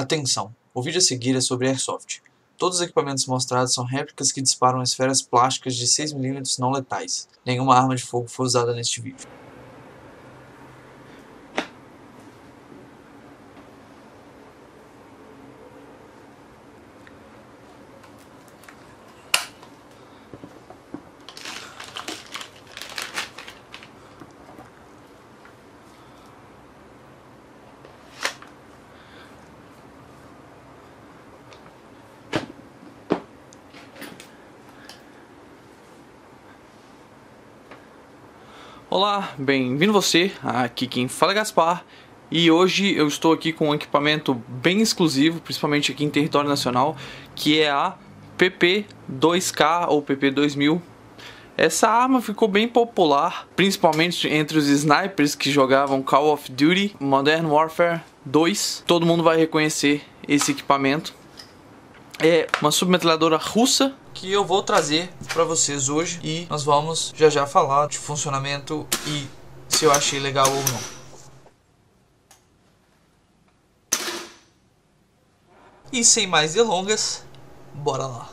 Atenção! O vídeo a seguir é sobre airsoft. Todos os equipamentos mostrados são réplicas que disparam esferas plásticas de 6mm não letais. Nenhuma arma de fogo foi usada neste vídeo. Olá, bem-vindo você, aqui quem fala é Gaspar e hoje eu estou aqui com um equipamento bem exclusivo, principalmente aqui em território nacional, que é a PP2K ou PP2000. Essa arma ficou bem popular, principalmente entre os snipers que jogavam Call of Duty, Modern Warfare 2. Todo mundo vai reconhecer esse equipamento. É uma submetralhadora russa que eu vou trazer para vocês hoje e nós vamos já já falar de funcionamento e se eu achei legal ou não. E sem mais delongas, bora lá.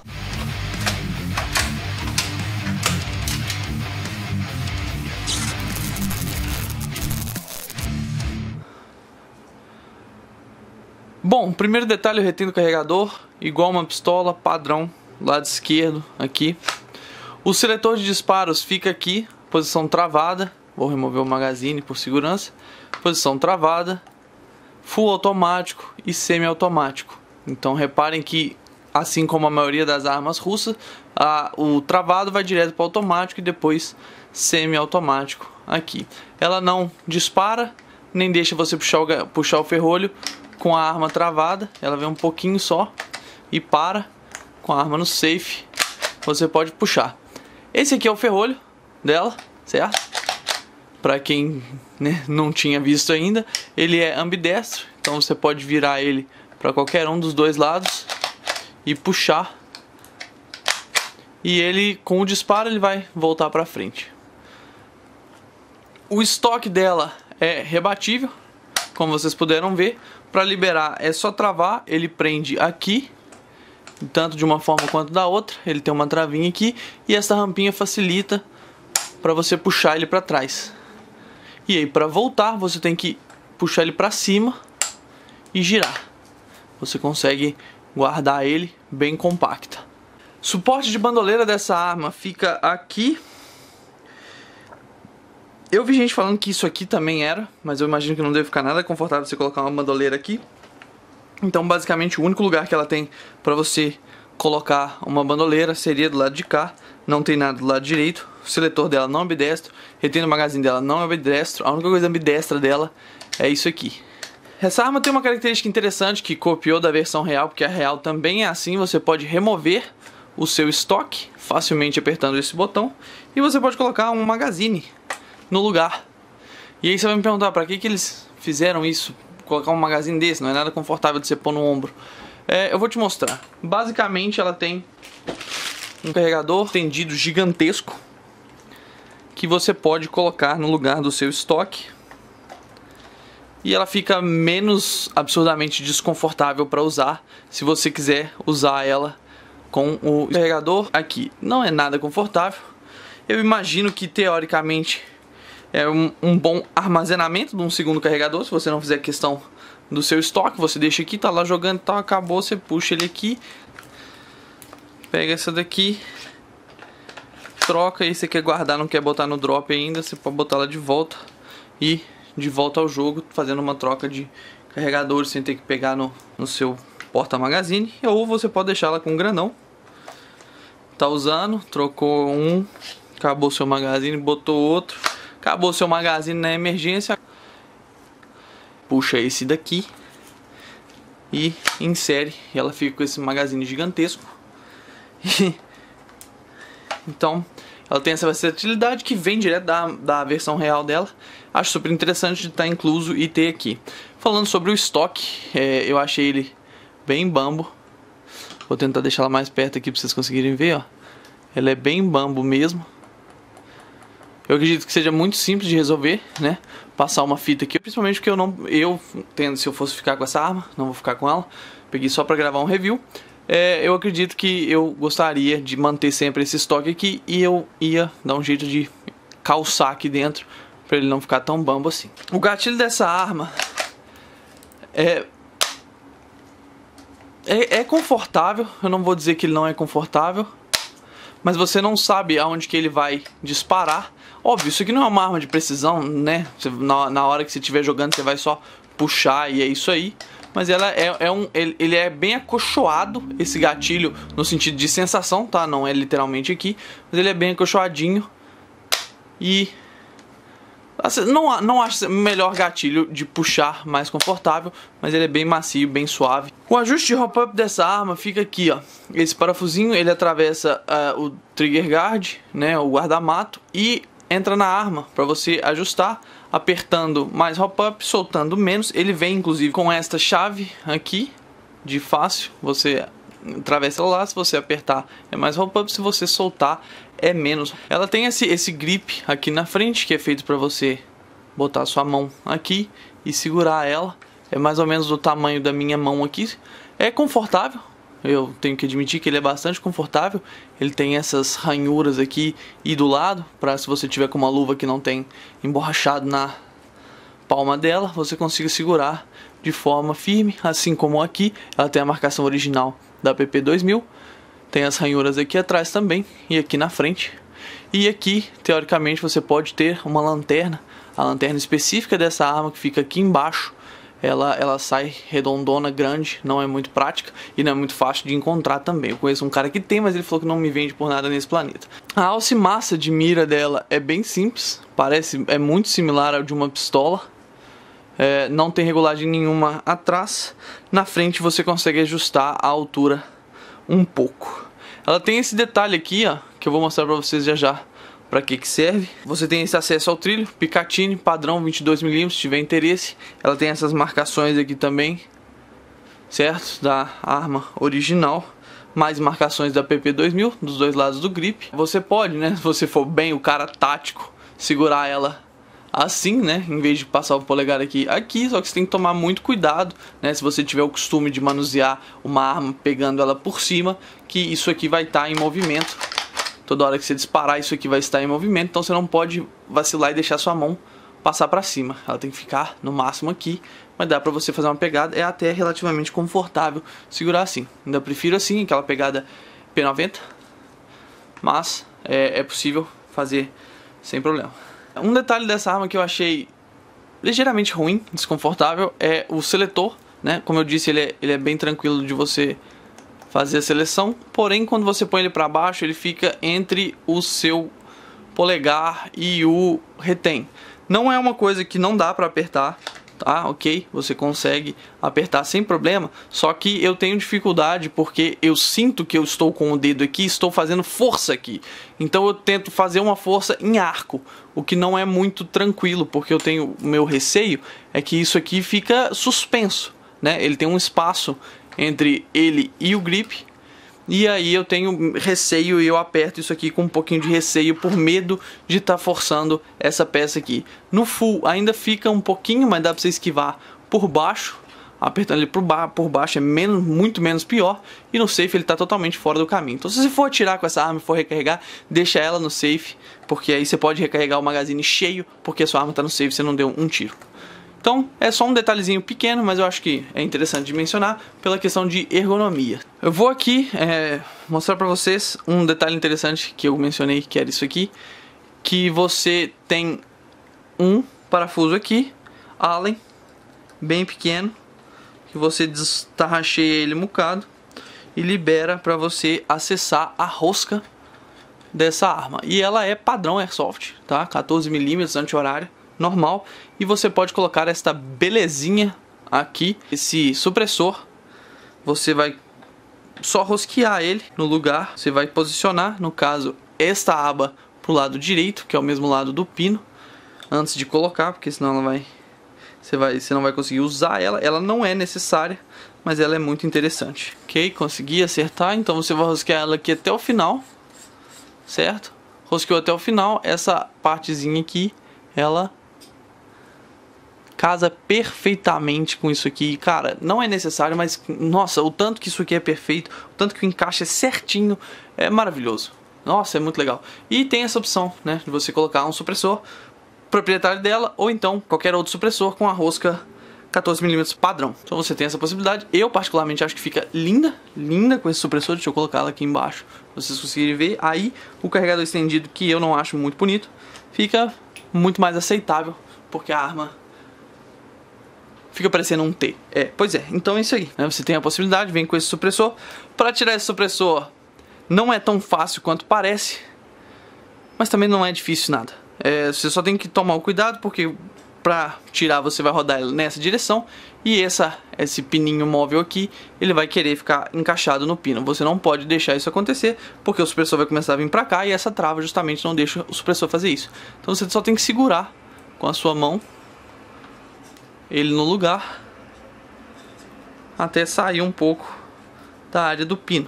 Bom, primeiro detalhe, eu retendo o carregador, igual uma pistola padrão lado esquerdo aqui. O seletor de disparos fica aqui, posição travada. Vou remover o magazine por segurança. Posição travada, full automático e semi-automático. Então reparem que, assim como a maioria das armas russas, a, o travado vai direto para automático e depois semi-automático aqui. Ela não dispara, nem deixa você puxar o, puxar o ferrolho com a arma travada. Ela vem um pouquinho só e para com a arma no safe, você pode puxar. Esse aqui é o ferrolho dela, certo? Para quem né, não tinha visto ainda, ele é ambidestro, então você pode virar ele para qualquer um dos dois lados e puxar. E ele com o disparo ele vai voltar para frente. O estoque dela é rebatível, como vocês puderam ver. Para liberar é só travar, ele prende aqui tanto de uma forma quanto da outra. Ele tem uma travinha aqui e essa rampinha facilita para você puxar ele para trás. E aí para voltar você tem que puxar ele para cima e girar. Você consegue guardar ele bem compacta. Suporte de bandoleira dessa arma fica aqui. Eu vi gente falando que isso aqui também era, mas eu imagino que não deve ficar nada confortável você colocar uma bandoleira aqui. Então, basicamente, o único lugar que ela tem para você colocar uma bandoleira seria do lado de cá. Não tem nada do lado direito. O seletor dela não é ambidestro. Retendo o magazine dela não é ambidestro. A única coisa ambidestra dela é isso aqui. Essa arma tem uma característica interessante que copiou da versão real, porque a real também é assim. Você pode remover o seu estoque facilmente apertando esse botão e você pode colocar um magazine no lugar. E aí você vai me perguntar para que, que eles fizeram isso? colocar um magazine desse, não é nada confortável de você pôr no ombro. É, eu vou te mostrar. Basicamente ela tem um carregador tendido gigantesco que você pode colocar no lugar do seu estoque e ela fica menos absurdamente desconfortável para usar se você quiser usar ela com o carregador aqui. Não é nada confortável. Eu imagino que teoricamente é um, um, bom armazenamento de um segundo carregador. Se você não fizer questão do seu estoque, você deixa aqui, tá lá jogando, tá, acabou, você puxa ele aqui, pega essa daqui, troca e você quer guardar, não quer botar no drop ainda, você pode botar ela de volta e de volta ao jogo, fazendo uma troca de carregadores sem ter que pegar no, no seu porta-magazine, ou você pode deixar ela com um granão, tá usando, trocou um, acabou seu magazine, botou outro, Acabou seu magazine na emergência. Puxa esse daqui e insere. E ela fica com esse magazine gigantesco. então, ela tem essa versatilidade que vem direto da, da versão real dela. Acho super interessante de estar tá incluso e ter aqui. Falando sobre o estoque, é, eu achei ele bem bambo. Vou tentar deixar ela mais perto aqui para vocês conseguirem ver, ó. Ela é bem bambo mesmo. Eu acredito que seja muito simples de resolver, né? Passar uma fita aqui, principalmente porque eu não, eu tendo se eu fosse ficar com essa arma, não vou ficar com ela. Peguei só para gravar um review. É, eu acredito que eu gostaria de manter sempre esse estoque aqui e eu ia dar um jeito de calçar aqui dentro para ele não ficar tão bambo assim. O gatilho dessa arma é é, é confortável, eu não vou dizer que ele não é confortável, mas você não sabe aonde que ele vai disparar. Óbvio, isso aqui não é uma arma de precisão, né? Você, na, na hora que você estiver jogando, você vai só puxar e é isso aí mas ela é, é um, ele, ele, é bem acolchoado, esse gatilho, no sentido de sensação, tá? Não é literalmente aqui, mas ele é bem acolchoadinho. E Assim, não, não acho melhor gatilho de puxar mais confortável, mas ele é bem macio, bem suave. O ajuste de hop-up dessa arma fica aqui, ó. Esse parafusinho, ele atravessa uh, o trigger guard, né, o guardamato, e entra na arma para você ajustar, apertando mais hop-up, soltando menos. Ele vem, inclusive, com esta chave aqui, de fácil, você atravessa lá, se você apertar é mais hop-up, se você soltar é menos. Ela tem esse, esse grip aqui na frente que é feito para você botar sua mão aqui e segurar ela. É mais ou menos do tamanho da minha mão aqui. É confortável. Eu tenho que admitir que ele é bastante confortável. Ele tem essas ranhuras aqui e do lado, para se você tiver com uma luva que não tem emborrachado na palma dela, você consiga segurar de forma firme, assim como aqui. Ela tem a marcação original da PP2000. Tem as ranhuras aqui atrás também e aqui na frente. E aqui, teoricamente, você pode ter uma lanterna. A lanterna específica dessa arma que fica aqui embaixo, ela, ela sai redondona, grande, não é muito prática e não é muito fácil de encontrar também. Eu conheço um cara que tem, mas ele falou que não me vende por nada nesse planeta. A alce massa de mira dela é bem simples, parece é muito similar ao de uma pistola. É, não tem regulagem nenhuma atrás. Na frente você consegue ajustar a altura um pouco. Ela tem esse detalhe aqui, ó, que eu vou mostrar pra vocês já já para que que serve. Você tem esse acesso ao trilho, Picatine, padrão 22mm, se tiver interesse. Ela tem essas marcações aqui também, certo? Da arma original. Mais marcações da PP2000, dos dois lados do grip. Você pode, né, se você for bem o cara tático, segurar ela assim, né? Em vez de passar o polegar aqui, aqui, só que você tem que tomar muito cuidado, né? Se você tiver o costume de manusear uma arma pegando ela por cima, que isso aqui vai estar tá em movimento. Toda hora que você disparar, isso aqui vai estar em movimento, então você não pode vacilar e deixar sua mão passar para cima. Ela tem que ficar no máximo aqui, mas dá para você fazer uma pegada, é até relativamente confortável segurar assim. Ainda prefiro assim, aquela pegada P90, mas é, é possível fazer sem problema. Um detalhe dessa arma que eu achei ligeiramente ruim, desconfortável, é o seletor, né? Como eu disse, ele é, ele é bem tranquilo de você fazer a seleção, porém quando você põe ele para baixo, ele fica entre o seu polegar e o retém. Não é uma coisa que não dá para apertar, tá? Ok, você consegue apertar sem problema, só que eu tenho dificuldade porque eu sinto que eu estou com o dedo aqui, estou fazendo força aqui. Então eu tento fazer uma força em arco, o que não é muito tranquilo, porque eu tenho o meu receio é que isso aqui fica suspenso, né? Ele tem um espaço entre ele e o grip e aí eu tenho receio e eu aperto isso aqui com um pouquinho de receio por medo de estar tá forçando essa peça aqui. No full ainda fica um pouquinho, mas dá para você esquivar por baixo. Apertando ele por, ba por baixo é menos, muito menos pior. E no safe ele está totalmente fora do caminho. Então se você for atirar com essa arma e for recarregar, deixa ela no safe. Porque aí você pode recarregar o magazine cheio, porque a sua arma está no safe e você não deu um tiro. Então é só um detalhezinho pequeno, mas eu acho que é interessante de mencionar pela questão de ergonomia. Eu vou aqui é, mostrar para vocês um detalhe interessante que eu mencionei que era isso aqui, que você tem um parafuso aqui, Allen, bem pequeno, que você destarracheia ele um bocado e libera para você acessar a rosca dessa arma. E ela é padrão airsoft, tá? 14mm anti-horário normal e você pode colocar esta belezinha aqui, esse supressor. Você vai só rosquear ele no lugar, você vai posicionar, no caso, esta aba para o lado direito, que é o mesmo lado do pino, antes de colocar, porque senão ela vai você, vai, você não vai conseguir usar ela. Ela não é necessária, mas ela é muito interessante. Ok, consegui acertar. Então você vai rosquear ela aqui até o final, certo? Rosqueou até o final. Essa partezinha aqui, ela casa perfeitamente com isso aqui. Cara, não é necessário, mas nossa, o tanto que isso aqui é perfeito, o tanto que o encaixe é certinho, é maravilhoso. Nossa, é muito legal. E tem essa opção, né, de você colocar um supressor proprietário dela ou então qualquer outro supressor com a rosca 14mm padrão. Então você tem essa possibilidade. Eu particularmente acho que fica linda, linda com esse supressor. Deixa eu colocar ela aqui embaixo pra vocês conseguirem ver. Aí o carregador estendido, que eu não acho muito bonito, fica muito mais aceitável, porque a arma fica parecendo um T. É, pois é, então é isso aí. Né? Você tem a possibilidade, vem com esse supressor. Para tirar esse supressor, não é tão fácil quanto parece, mas também não é difícil nada. É, você só tem que tomar o cuidado porque para tirar você vai rodar nessa direção e essa esse pininho móvel aqui ele vai querer ficar encaixado no pino. Você não pode deixar isso acontecer porque o supressor vai começar a vir para cá e essa trava justamente não deixa o supressor fazer isso. Então você só tem que segurar com a sua mão ele no lugar até sair um pouco da área do pino.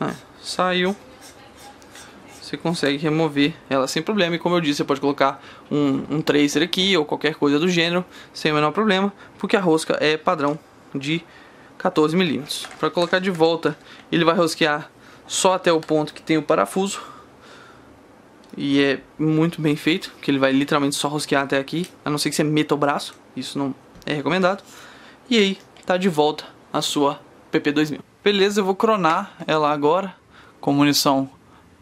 Ah, saiu. Você consegue remover ela sem problema. E como eu disse, você pode colocar um, um tracer aqui ou qualquer coisa do gênero sem o menor problema, porque a rosca é padrão de 14 milímetros. Para colocar de volta, ele vai rosquear só até o ponto que tem o parafuso e é muito bem feito, que ele vai literalmente só rosquear até aqui, a não ser que você meta o braço, isso não é recomendado. E aí, tá de volta a sua PP2000. Beleza, eu vou cronar ela agora com munição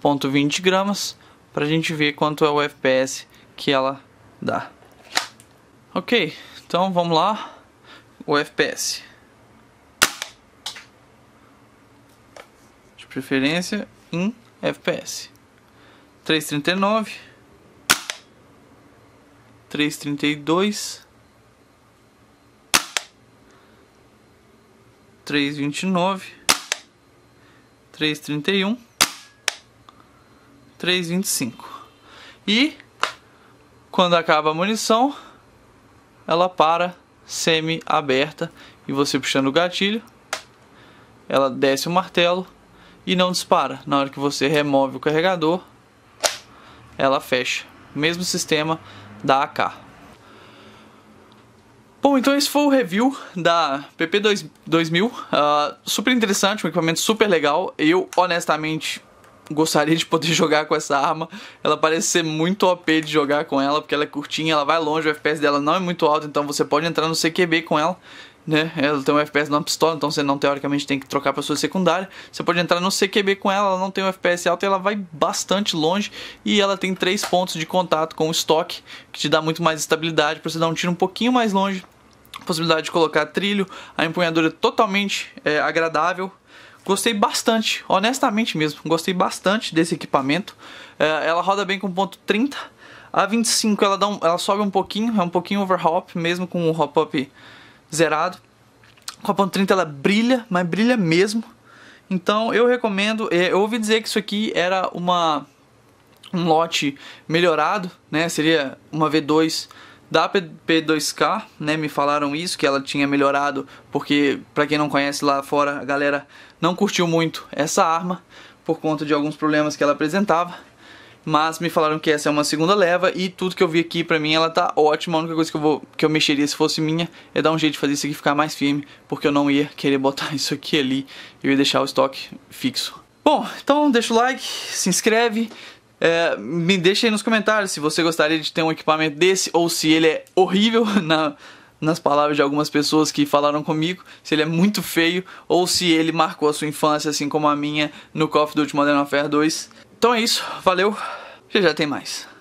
0.20 gramas, pra gente ver quanto é o FPS que ela dá. Ok, então vamos lá, o FPS. De preferência em FPS. 339, 332, 329, 331, 325. E quando acaba a munição, ela para semi-aberta e você puxando o gatilho, ela desce o martelo e não dispara. Na hora que você remove o carregador, ela fecha. Mesmo sistema da AK. Bom, então esse foi o review da PP2000, uh, ah, super interessante, um equipamento super legal, eu honestamente gostaria de poder jogar com essa arma, ela parece ser muito OP de jogar com ela, porque ela é curtinha, ela vai longe, o FPS dela não é muito alto, então você pode entrar no CQB com ela, né? É, ela tem um FPS na pistola, então você não teoricamente tem que trocar para sua secundária. Você pode entrar no CQB com ela, ela não tem um FPS alto, ela vai bastante longe e ela tem três pontos de contato com o estoque, que te dá muito mais estabilidade para você dar um tiro um pouquinho mais longe. Possibilidade de colocar trilho, a empunhadura é totalmente é, agradável, Gostei bastante, honestamente mesmo, gostei bastante desse equipamento. É, ela roda bem com ponto 30. A 25 ela, dá um, ela sobe um pouquinho, é um pouquinho overhop, mesmo com o hop-up zerado. Com a ponto 30 ela brilha, mas brilha mesmo. Então eu recomendo. É, eu ouvi dizer que isso aqui era uma um lote melhorado, né? Seria uma V2 da P2K, né? Me falaram isso que ela tinha melhorado, porque para quem não conhece lá fora, a galera não curtiu muito essa arma por conta de alguns problemas que ela apresentava mas me falaram que essa é uma segunda leva e tudo que eu vi aqui pra mim ela tá ótima. A única coisa que eu, vou, que eu mexeria se fosse minha é dar um jeito de fazer isso aqui ficar mais firme, porque eu não ia querer botar isso aqui ali, eu ia deixar o estoque fixo. Bom, então deixa o like, se inscreve, é, me deixa aí nos comentários se você gostaria de ter um equipamento desse ou se ele é horrível na, nas palavras de algumas pessoas que falaram comigo, se ele é muito feio ou se ele marcou a sua infância assim como a minha no cofre do Duty Modern Warfare 2. Então é isso, valeu, já já tem mais.